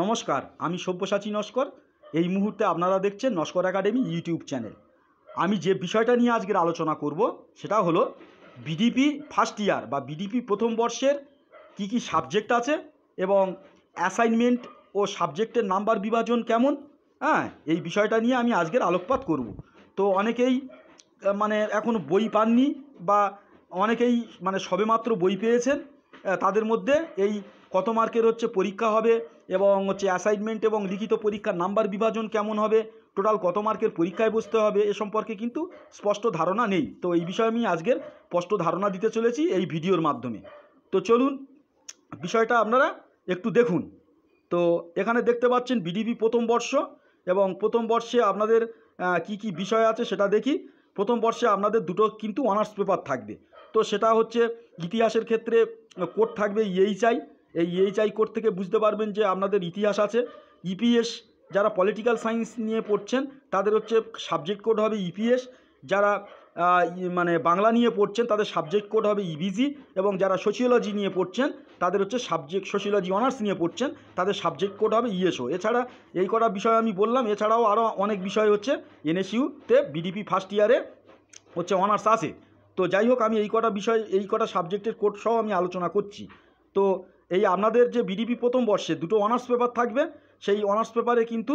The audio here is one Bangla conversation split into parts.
নমস্কার আমি সব্যসাচী নস্কর এই মুহূর্তে আপনারা দেখছেন নস্কর একাডেমি ইউটিউব চ্যানেল আমি যে বিষয়টা নিয়ে আজকের আলোচনা করব সেটা হলো বিডিপি ফার্স্ট ইয়ার বা বিডিপি প্রথম বর্ষের কি কি সাবজেক্ট আছে এবং অ্যাসাইনমেন্ট ও সাবজেক্টের নাম্বার বিভাজন কেমন হ্যাঁ এই বিষয়টা নিয়ে আমি আজকের আলোকপাত করব তো অনেকেই মানে এখনও বই পাননি বা অনেকেই মানে সবেমাত্র বই পেয়েছেন তাদের মধ্যে এই কত মার্কের হচ্ছে পরীক্ষা হবে এবং হচ্ছে অ্যাসাইনমেন্ট এবং লিখিত পরীক্ষার নাম্বার বিভাজন কেমন হবে টোটাল কত মার্কের পরীক্ষায় বসতে হবে এ সম্পর্কে কিন্তু স্পষ্ট ধারণা নেই তো এই বিষয়ে আমি আজকের স্পষ্ট ধারণা দিতে চলেছি এই ভিডিওর মাধ্যমে তো চলুন বিষয়টা আপনারা একটু দেখুন তো এখানে দেখতে পাচ্ছেন বিডিবি প্রথম বর্ষ এবং প্রথম বর্ষে আপনাদের কি কি বিষয় আছে সেটা দেখি প্রথম বর্ষে আপনাদের দুটো কিন্তু অনার্স পেপার থাকবে তো সেটা হচ্ছে ইতিহাসের ক্ষেত্রে কোড থাকবে চাই এই এইচআই e কোর্ট থেকে বুঝতে পারবেন যে আপনাদের ইতিহাস আছে ইপিএস e যারা পলিটিক্যাল সায়েন্স নিয়ে পড়ছেন তাদের হচ্ছে সাবজেক্ট কোড হবে ইপিএস e যারা মানে বাংলা নিয়ে পড়ছেন তাদের সাবজেক্ট কোড হবে ইবিজি এবং যারা সোশিওলজি নিয়ে পড়ছেন তাদের হচ্ছে সাবজেক্ট সোশিওলজি অনার্স নিয়ে পড়ছেন তাদের সাবজেক্ট কোড হবে ইএসও এছাড়া এই কটা বিষয় আমি বললাম এছাড়াও আরও অনেক বিষয় হচ্ছে এনএসইউতে বিডিপি ফার্স্ট ইয়ারে হচ্ছে অনার্স আছে তো যাই হোক আমি এই কটা বিষয় এই কটা সাবজেক্টের কোড সহ আমি আলোচনা করছি তো এই আপনাদের যে বিডিপি প্রথম বর্ষে দুটো অনার্স পেপার থাকবে সেই অনার্স পেপারে কিন্তু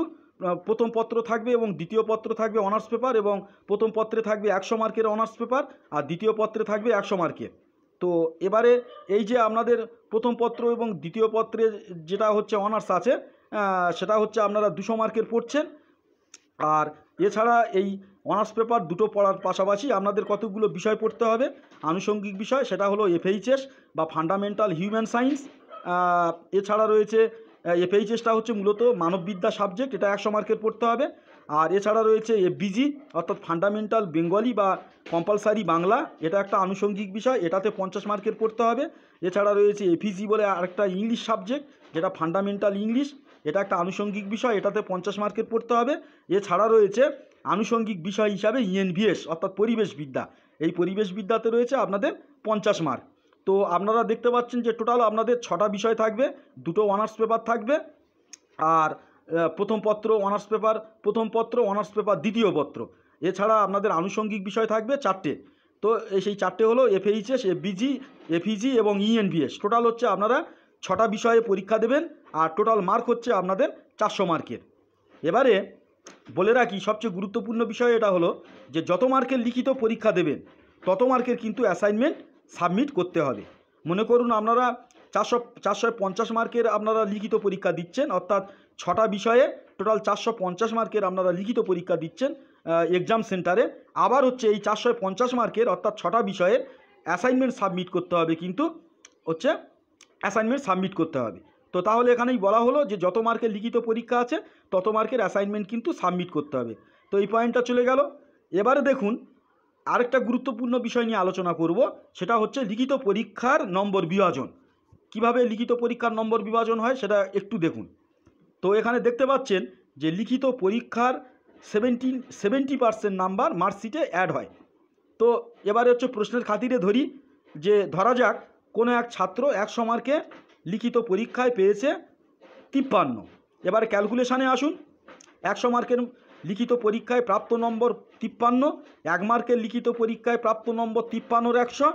প্রথম পত্র থাকবে এবং দ্বিতীয় পত্র থাকবে অনার্স পেপার এবং প্রথম পত্রে থাকবে একশো মার্কের অনার্স পেপার আর দ্বিতীয় পত্রে থাকবে একশো মার্কের তো এবারে এই যে আপনাদের প্রথম পত্র এবং দ্বিতীয় পত্রে যেটা হচ্ছে অনার্স আছে সেটা হচ্ছে আপনারা দুশো মার্কের পড়ছেন আর এছাড়া এই অনার্স পেপার দুটো পড়ার পাশাপাশি আপনাদের কতগুলো বিষয় পড়তে হবে আনুষঙ্গিক বিষয় সেটা হলো এফএইচএস বা ফান্ডামেন্টাল হিউম্যান সায়েন্স এছাড়া রয়েছে এফএইচএসটা হচ্ছে মূলত মানববিদ্যা সাবজেক্ট এটা একশো মার্কের পড়তে হবে আর এছাড়া রয়েছে এফবিজি অর্থাৎ ফান্ডামেন্টাল বেঙ্গলি বা কম্পালসারি বাংলা এটা একটা আনুষঙ্গিক বিষয় এটাতে পঞ্চাশ মার্কের পড়তে হবে এছাড়া রয়েছে এফিজি বলে আরেকটা ইংলিশ সাবজেক্ট যেটা ফান্ডামেন্টাল ইংলিশ এটা একটা আনুষঙ্গিক বিষয় এটাতে পঞ্চাশ মার্কের পড়তে হবে এছাড়া রয়েছে আনুষঙ্গিক বিষয় হিসাবে ইএনভিএস e অর্থাৎ পরিবেশবিদ্যা এই পরিবেশবিদ্যাতে রয়েছে আপনাদের পঞ্চাশ মার্ক তো আপনারা দেখতে পাচ্ছেন যে টোটাল আপনাদের ছটা বিষয় থাকবে দুটো অনার্স পেপার থাকবে আর প্রথম পত্র অনার্স পেপার প্রথম পত্র অনার্স পেপার দ্বিতীয় পত্র এছাড়া আপনাদের আনুষঙ্গিক বিষয় থাকবে চারটে তো সেই চারটে হলো এফএইচএস এফবিজি এফিজি এবং ইএনবিএস e টোটাল হচ্ছে আপনারা ছটা বিষয়ে পরীক্ষা দেবেন আর টোটাল মার্ক হচ্ছে আপনাদের চারশো মার্কের এবারে বলে রাখি সবচেয়ে গুরুত্বপূর্ণ বিষয় এটা হলো যে যত মার্কের লিখিত পরীক্ষা দেবেন তত মার্কের কিন্তু অ্যাসাইনমেন্ট সাবমিট করতে হবে মনে করুন আপনারা চারশো চারশো পঞ্চাশ মার্কের আপনারা লিখিত পরীক্ষা দিচ্ছেন অর্থাৎ ছটা বিষয়ে টোটাল চারশো পঞ্চাশ মার্কের আপনারা লিখিত পরীক্ষা দিচ্ছেন এক্সাম সেন্টারে আবার হচ্ছে এই চারশো পঞ্চাশ মার্কের অর্থাৎ ছটা বিষয়ের অ্যাসাইনমেন্ট সাবমিট করতে হবে কিন্তু হচ্ছে অ্যাসাইনমেন্ট সাবমিট করতে হবে তো তাহলে এখানেই বলা হলো যে যত মার্কের লিখিত পরীক্ষা আছে তত মার্কের অ্যাসাইনমেন্ট কিন্তু সাবমিট করতে হবে তো এই পয়েন্টটা চলে গেল এবারে দেখুন আরেকটা গুরুত্বপূর্ণ বিষয় নিয়ে আলোচনা করব সেটা হচ্ছে লিখিত পরীক্ষার নম্বর বিভাজন কিভাবে লিখিত পরীক্ষার নম্বর বিভাজন হয় সেটা একটু দেখুন তো এখানে দেখতে পাচ্ছেন যে লিখিত পরীক্ষার সেভেন্টি সেভেন্টি পার্সেন্ট নাম্বার মার্কশিটে অ্যাড হয় তো এবারে হচ্ছে প্রশ্নের খাতিরে ধরি যে ধরা যাক কোনো এক ছাত্র একশো মার্কে লিখিত পরীক্ষায় পেয়েছে তিপ্পান্ন এবার ক্যালকুলেশানে আসুন একশো মার্কের লিখিত পরীক্ষায় প্রাপ্ত নম্বর তিপ্পান্ন এক মার্কের লিখিত পরীক্ষায় প্রাপ্ত নম্বর তিপ্পান্নর একশো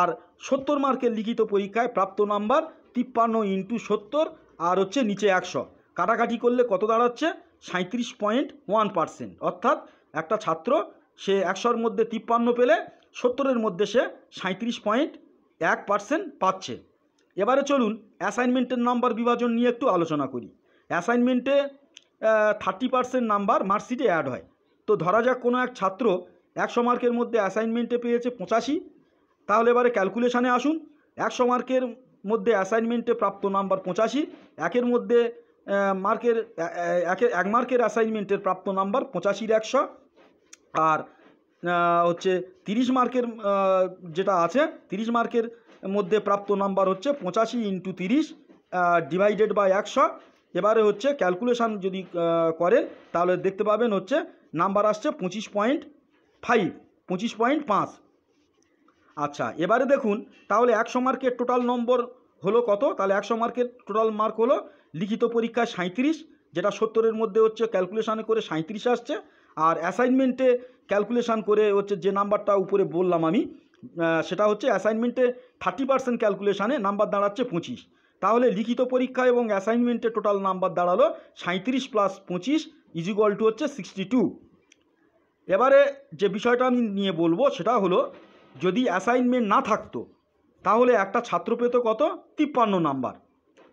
আর সত্তর মার্কের লিখিত পরীক্ষায় প্রাপ্ত নম্বর তিপ্পান্ন ইন্টু সত্তর আর হচ্ছে নিচে একশো কাটাকাটি করলে কত দাঁড়াচ্ছে সাঁত্রিশ পয়েন্ট ওয়ান পারসেন্ট অর্থাৎ একটা ছাত্র সে একশোর মধ্যে তিপ্পান্ন পেলে সত্তরের মধ্যে সে সাঁত্রিশ পয়েন্ট এক পারসেন্ট পাচ্ছে এবারে চলুন অ্যাসাইনমেন্টের নাম্বার বিভাজন নিয়ে একটু আলোচনা করি অ্যাসাইনমেন্টে থার্টি পার্সেন্ট নাম্বার মার্কশিটে অ্যাড হয় তো ধরা যাক কোনো এক ছাত্র একশো মার্কের মধ্যে অ্যাসাইনমেন্টে পেয়েছে পঁচাশি তাহলে এবারে ক্যালকুলেশানে আসুন একশো মার্কের মধ্যে অ্যাসাইনমেন্টে প্রাপ্ত নাম্বার পঁচাশি একের মধ্যে মার্কের একের এক মার্কের অ্যাসাইনমেন্টের প্রাপ্ত নাম্বার পঁচাশির একশো আর হচ্ছে তিরিশ মার্কের যেটা আছে তিরিশ মার্কের মধ্যে প্রাপ্ত নাম্বার হচ্ছে পঁচাশি ইন্টু তিরিশ ডিভাইডেড বাই একশো এবারে হচ্ছে ক্যালকুলেশান যদি করেন তাহলে দেখতে পাবেন হচ্ছে নাম্বার আসছে পঁচিশ পয়েন্ট ফাইভ পঁচিশ পয়েন্ট পাঁচ আচ্ছা এবারে দেখুন তাহলে একশো মার্কের টোটাল নম্বর হলো কত তাহলে একশো মার্কের টোটাল মার্ক হলো লিখিত পরীক্ষায় সাঁত্রিশ যেটা সত্তরের মধ্যে হচ্ছে ক্যালকুলেশানে করে সাঁত্রিশ আসছে আর অ্যাসাইনমেন্টে ক্যালকুলেশান করে হচ্ছে যে নাম্বারটা উপরে বললাম আমি সেটা হচ্ছে অ্যাসাইনমেন্টে থার্টি পার্সেন্ট ক্যালকুলেশানে নাম্বার দাঁড়াচ্ছে পঁচিশ তাহলে লিখিত পরীক্ষা এবং অ্যাসাইনমেন্টে টোটাল নাম্বার দাঁড়ালো সাঁত্রিশ প্লাস পঁচিশ ইজিকল টু হচ্ছে সিক্সটি টু এবারে যে বিষয়টা আমি নিয়ে বলবো সেটা হলো যদি অ্যাসাইনমেন্ট না থাকতো তাহলে একটা ছাত্র পেত কত তিপ্পান্ন নাম্বার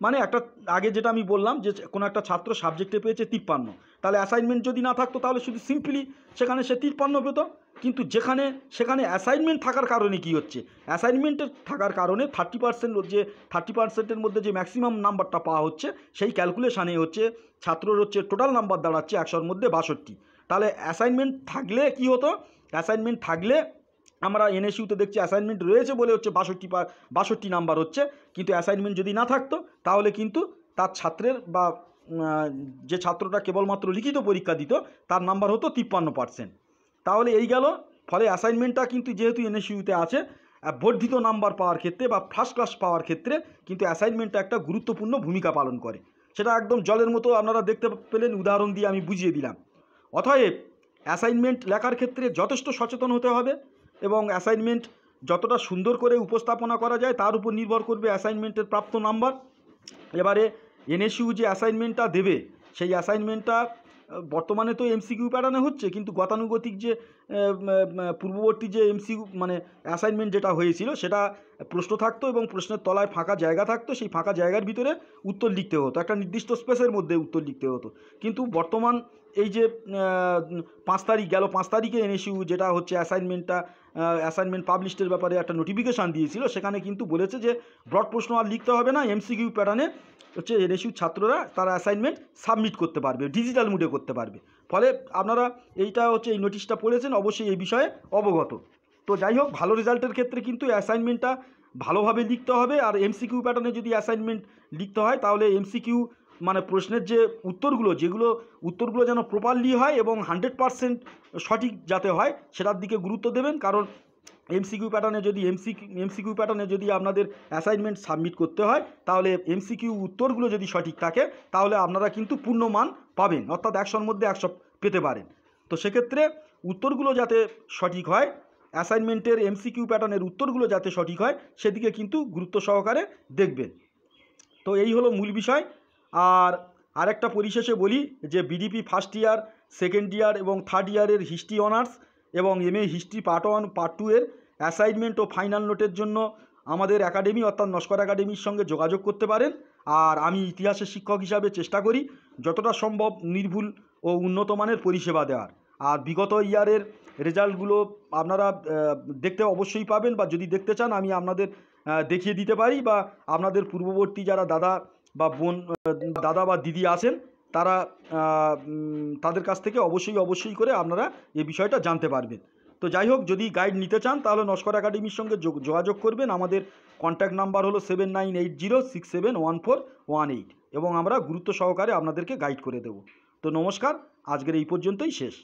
মানে একটা আগে যেটা আমি বললাম যে কোনো একটা ছাত্র সাবজেক্টে পেয়েছে তিপ্পান্ন তাহলে অ্যাসাইনমেন্ট যদি না থাকতো তাহলে শুধু সিম্পলি সেখানে সে তিপ্পান্ন পেত কিন্তু যেখানে সেখানে অ্যাসাইনমেন্ট থাকার কারণে কি হচ্ছে অ্যাসাইনমেন্টের থাকার কারণে থার্টি পার্সেন্ট যে থার্টি পার্সেন্টের মধ্যে যে ম্যাক্সিমাম নাম্বারটা পাওয়া হচ্ছে সেই ক্যালকুলেশানে হচ্ছে ছাত্রর হচ্ছে টোটাল নাম্বার দাঁড়াচ্ছে একশোর মধ্যে বাষট্টি তাহলে অ্যাসাইনমেন্ট থাকলে কি হতো অ্যাসাইনমেন্ট থাকলে আমরা এনএসইউতে দেখছি অ্যাসাইনমেন্ট রয়েছে বলে হচ্ছে বাষট্টি বাষট্টি নাম্বার হচ্ছে কিন্তু অ্যাসাইনমেন্ট যদি না থাকতো তাহলে কিন্তু তার ছাত্রের বা যে ছাত্রটা কেবলমাত্র লিখিত পরীক্ষা দিত তার নাম্বার হতো তিপ্পান্ন পার্সেন্ট তাহলে এই গেল ফলে অ্যাসাইনমেন্টটা কিন্তু যেহেতু এনএসইউতে আছে বর্ধিত নাম্বার পাওয়ার ক্ষেত্রে বা ফার্স্ট ক্লাস পাওয়ার ক্ষেত্রে কিন্তু অ্যাসাইনমেন্টটা একটা গুরুত্বপূর্ণ ভূমিকা পালন করে সেটা একদম জলের মতো আপনারা দেখতে পেলেন উদাহরণ দিয়ে আমি বুঝিয়ে দিলাম অতএব অ্যাসাইনমেন্ট লেখার ক্ষেত্রে যথেষ্ট সচেতন হতে হবে এবং অ্যাসাইনমেন্ট যতটা সুন্দর করে উপস্থাপনা করা যায় তার উপর নির্ভর করবে অ্যাসাইনমেন্টের প্রাপ্ত নাম্বার এবারে এনএসইউ যে অ্যাসাইনমেন্টটা দেবে সেই অ্যাসাইনমেন্টটা বর্তমানে তো এমসিকিউ প্যাটার্নে হচ্ছে কিন্তু গতানুগতিক যে পূর্ববর্তী যে এমসি মানে অ্যাসাইনমেন্ট যেটা হয়েছিল সেটা প্রশ্ন থাকতো এবং প্রশ্নের তলায় ফাঁকা জায়গা থাকতো সেই ফাঁকা জায়গার ভিতরে উত্তর লিখতে হতো একটা নির্দিষ্ট স্পেসের মধ্যে উত্তর লিখতে হতো কিন্তু বর্তমান এই যে পাঁচ তারিখ গেল পাঁচ তারিখে এনএসইউ যেটা হচ্ছে অ্যাসাইনমেন্টটা অ্যাসাইনমেন্ট পাবলিশের ব্যাপারে একটা নোটিফিকেশান দিয়েছিল সেখানে কিন্তু বলেছে যে ব্রড প্রশ্ন আর লিখতে হবে না এমসিকিউ প্যাটার্নে হচ্ছে এনএসইউ ছাত্ররা তারা অ্যাসাইনমেন্ট সাবমিট করতে পারবে ডিজিটাল মুডে করতে পারবে ফলে আপনারা এইটা হচ্ছে এই নোটিশটা পড়েছেন অবশ্যই এই বিষয়ে অবগত তো যাই হোক ভালো রেজাল্টের ক্ষেত্রে কিন্তু অ্যাসাইনমেন্টটা ভালোভাবে লিখতে হবে আর এমসিকিউ প্যাটার্নে যদি অ্যাসাইনমেন্ট লিখতে হয় তাহলে এমসিকিউ মানে প্রশ্নের যে উত্তরগুলো যেগুলো উত্তরগুলো যেন প্রপারলি হয় এবং হান্ড্রেড পারসেন্ট সঠিক যাতে হয় সেটার দিকে গুরুত্ব দেবেন কারণ এমসিকিউ প্যাটার্নে যদি এমসি এমসিকিউ প্যাটার্নে যদি আপনাদের অ্যাসাইনমেন্ট সাবমিট করতে হয় তাহলে এমসিকিউ উত্তরগুলো যদি সঠিক থাকে তাহলে আপনারা কিন্তু পূর্ণ মান পাবেন অর্থাৎ একশোর মধ্যে একশো পেতে পারেন তো সেক্ষেত্রে উত্তরগুলো যাতে সঠিক হয় অ্যাসাইনমেন্টের এমসিকিউ প্যাটার্নের উত্তরগুলো যাতে সঠিক হয় সেদিকে কিন্তু গুরুত্ব সহকারে দেখবেন তো এই হলো মূল বিষয় আর আরেকটা পরিশেষে বলি যে BDP first year second year এবং থার্ড ইয়ারের হিস্ট্রি অনার্স এবং M A history part one part two এর অ্যাসাইনমেন্ট ও ফাইনাল নোটের জন্য আমাদের একাডেমি অর্থাৎ নস্কর একাডেমির সঙ্গে যোগাযোগ করতে পারেন আর আমি ইতিহাসের শিক্ষক হিসাবে চেষ্টা করি যতটা সম্ভব নির্ভুল ও উন্নত মানের পরিষেবা দেওয়ার আর বিগত ইয়ারের রেজাল্টগুলো আপনারা দেখতে অবশ্যই পাবেন বা যদি দেখতে চান আমি আপনাদের দেখিয়ে দিতে পারি বা আপনাদের পূর্ববর্তী যারা দাদা বা বোন দাদা বা দিদি আছেন তারা তাদের কাছ থেকে অবশ্যই অবশ্যই করে আপনারা এই বিষয়টা জানতে পারবেন তো যাই হোক যদি গাইড নিতে চান তাহলে নস্কর একাডেমির সঙ্গে যোগাযোগ করবেন আমাদের কন্ট্যাক্ট নাম্বার হলো seven nine eight zero six seven one four one eight এবং আমরা গুরুত্ব সহকারে আপনাদেরকে গাইড করে দেব তো নমস্কার আজকের এই পর্যন্তই শেষ